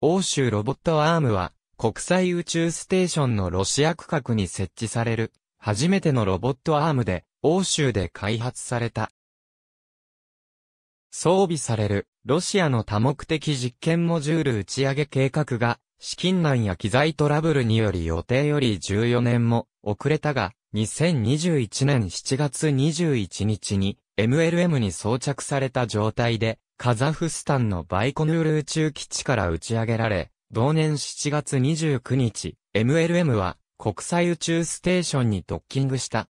欧州ロボットアームは、国際宇宙ステーションのロシア区画に設置される、初めてのロボットアームで、欧州で開発された。装備される、ロシアの多目的実験モジュール打ち上げ計画が、資金難や機材トラブルにより予定より14年も遅れたが、2021年7月21日に MLM に装着された状態でカザフスタンのバイコヌール宇宙基地から打ち上げられ、同年7月29日、MLM は国際宇宙ステーションにドッキングした。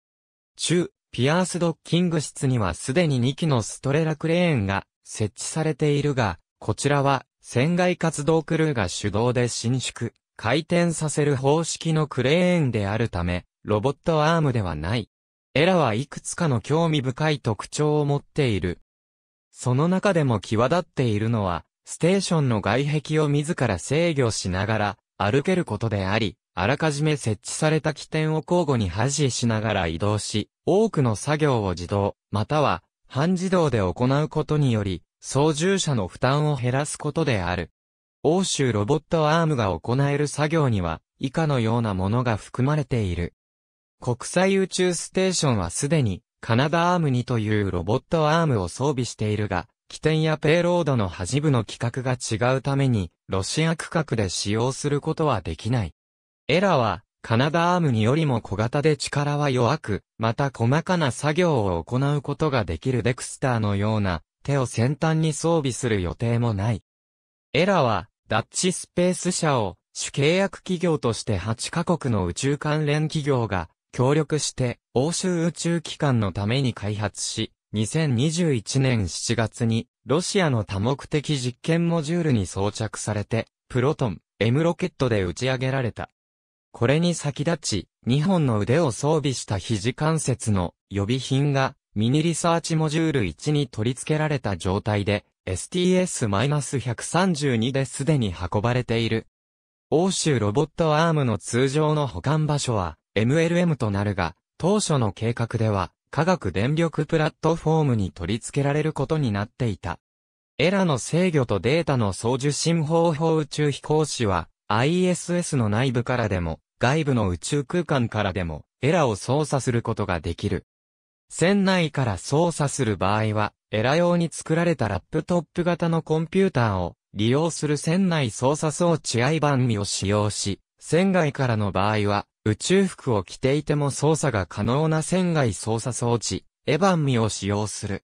中、ピアースドッキング室にはすでに2機のストレラクレーンが設置されているが、こちらは船外活動クルーが手動で伸縮、回転させる方式のクレーンであるため、ロボットアームではない。エラはいくつかの興味深い特徴を持っている。その中でも際立っているのは、ステーションの外壁を自ら制御しながら歩けることであり、あらかじめ設置された起点を交互に破示しながら移動し、多くの作業を自動、または半自動で行うことにより、操縦者の負担を減らすことである。欧州ロボットアームが行える作業には、以下のようなものが含まれている。国際宇宙ステーションはすでに、カナダアーム2というロボットアームを装備しているが、起点やペイロードの端部の規格が違うために、ロシア区画で使用することはできない。エラは、カナダアームによりも小型で力は弱く、また細かな作業を行うことができるデクスターのような、手を先端に装備する予定もない。エラは、ダッチスペース社を、主契約企業として8カ国の宇宙関連企業が協力して欧州宇宙機関のために開発し、2021年7月にロシアの多目的実験モジュールに装着されて、プロトン、M ロケットで打ち上げられた。これに先立ち、2本の腕を装備した肘関節の予備品がミニリサーチモジュール1に取り付けられた状態で STS-132 ですでに運ばれている。欧州ロボットアームの通常の保管場所は MLM となるが、当初の計画では、科学電力プラットフォームに取り付けられることになっていた。エラの制御とデータの送受信方法宇宙飛行士は、ISS の内部からでも、外部の宇宙空間からでも、エラを操作することができる。船内から操作する場合は、エラ用に作られたラップトップ型のコンピューターを利用する船内操作装置アイバンミを使用し、船外からの場合は、宇宙服を着ていても操作が可能な船外操作装置、エバンミを使用する。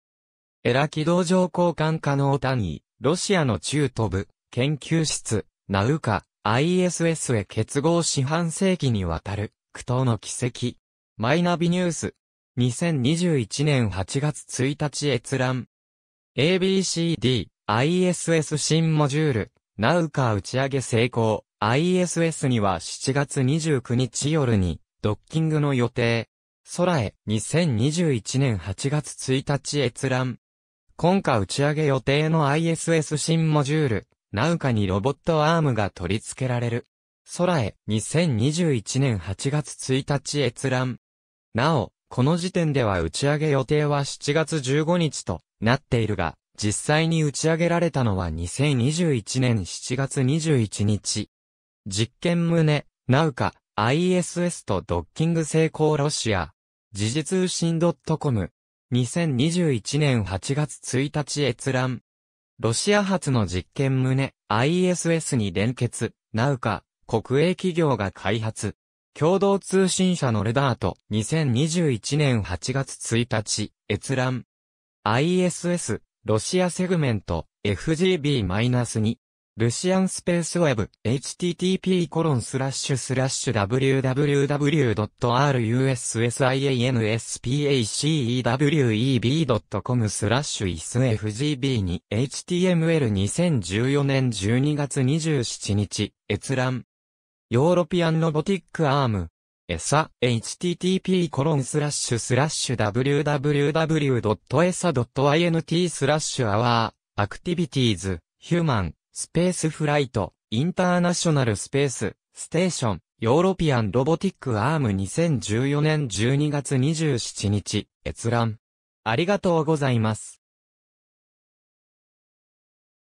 エラ軌道上交換可能単位、ロシアの中都部、研究室、ナウカ、ISS へ結合四半世紀にわたる、苦闘の奇跡。マイナビニュース。2021年8月1日閲覧。ABCD、ISS 新モジュール、ナウカ打ち上げ成功。ISS には7月29日夜にドッキングの予定。空へ2021年8月1日閲覧。今夏打ち上げ予定の ISS 新モジュール、ナウカにロボットアームが取り付けられる。空へ2021年8月1日閲覧。なお、この時点では打ち上げ予定は7月15日となっているが、実際に打ち上げられたのは2021年7月21日。実験旨、ナウカ、ISS とドッキング成功ロシア。時事通信 .com。2021年8月1日閲覧。ロシア発の実験旨、ISS に連結、ナウカ、国営企業が開発。共同通信社のレダート、2021年8月1日、閲覧。ISS、ロシアセグメント、FGB-2。ルシアンスペースウェブ、http://www.russianspacew.com コロンススララッッシシュュ e b スラッシュ isfgb に html2014 年12月27日、閲覧。ヨーロピアンロボティックアーム。エサ、http コロンスラッシュスラッシュ www.esa.int スラッシュアワー、アクティビティーズ、ヒューマン。スペースフライト、インターナショナルスペース、ステーション、ヨーロピアンロボティックアーム2014年12月27日、閲覧。ありがとうございます。